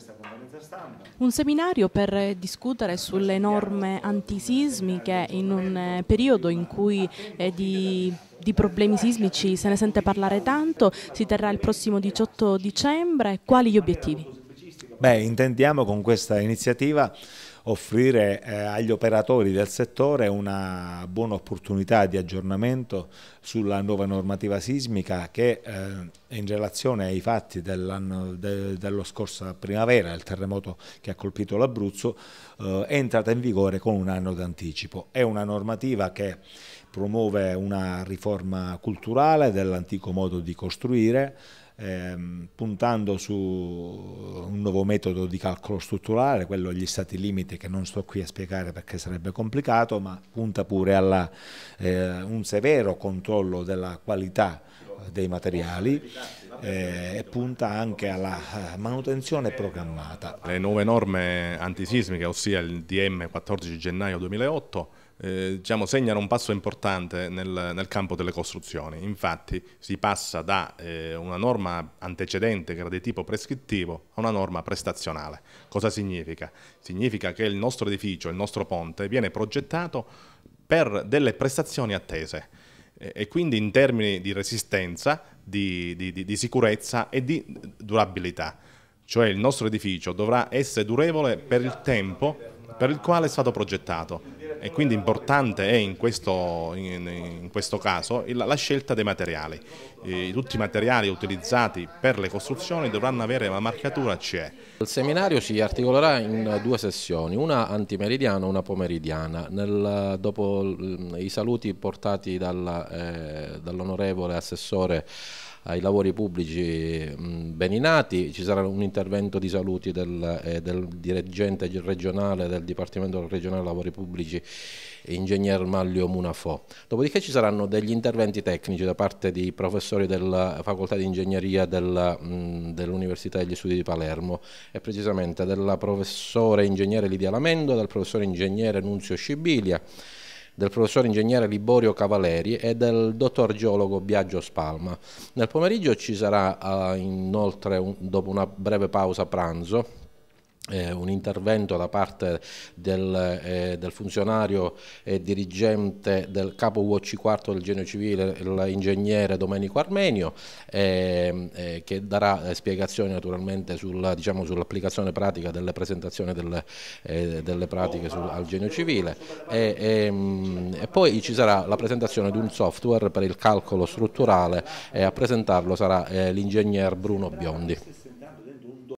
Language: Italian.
questa conferenza stampa. Un seminario per eh, discutere sulle norme antisismiche in un eh, periodo in cui eh, di, di problemi sismici se ne sente parlare tanto, si terrà il prossimo 18 dicembre, quali gli obiettivi? Beh, intendiamo con questa iniziativa offrire eh, agli operatori del settore una buona opportunità di aggiornamento sulla nuova normativa sismica che eh, in relazione ai fatti de, dello scorso primavera, il terremoto che ha colpito l'Abruzzo, eh, è entrata in vigore con un anno d'anticipo. È una normativa che promuove una riforma culturale dell'antico modo di costruire, ehm, puntando su un nuovo metodo di calcolo strutturale, quello degli stati limite che non sto qui a spiegare perché sarebbe complicato, ma punta pure a eh, un severo controllo della qualità dei materiali eh, e punta anche alla eh, manutenzione programmata. Le nuove norme antisismiche, ossia il DM 14 gennaio 2008, eh, diciamo, segnano un passo importante nel, nel, campo delle costruzioni. Infatti si passa da eh, una norma antecedente che era di tipo prescrittivo a una norma prestazionale. Cosa significa? Significa che il nostro edificio, il nostro ponte, viene progettato per delle prestazioni attese e, e quindi in termini di resistenza, di, di, di, di sicurezza e di durabilità. Cioè il nostro edificio dovrà essere durevole per il tempo per il quale è stato progettato e quindi importante è in questo, in, in questo caso la, la, scelta dei materiali. E tutti i materiali utilizzati per le costruzioni dovranno avere la marcatura CE. Il seminario si articolerà in due sessioni, una antimeridiana e una pomeridiana. Nel, dopo i saluti portati eh, dall'onorevole eh, dall assessore ai lavori pubblici Beninati, ci sarà un intervento di saluti del, eh, del dirigente regionale del Dipartimento regionale dei lavori pubblici ingegner Maglio Munafò. Dopodiché ci saranno degli interventi tecnici da parte di professori della facoltà di ingegneria dell'Università degli Studi di Palermo e precisamente della professore ingegnere Lidia Lamendo, del professore ingegnere Nunzio Scibilia del professor ingegnere Liborio Cavaleri e del dottor geologo Biagio Spalma. Nel pomeriggio ci sarà uh, inoltre, un, dopo una breve pausa pranzo, eh, un intervento da parte del, eh, del funzionario e dirigente del capo UOC 4 del Genio Civile, l'ingegnere Domenico Armenio, ehm, eh, che darà eh, spiegazioni naturalmente diciamo, sull'applicazione diciamo, sull pratica delle presentazioni delle, eh, delle pratiche sul, al Genio Civile e, e, ehm, mh, e, poi ci sarà la presentazione di un software per il calcolo strutturale e a presentarlo sarà l'ingegner Bruno Biondi.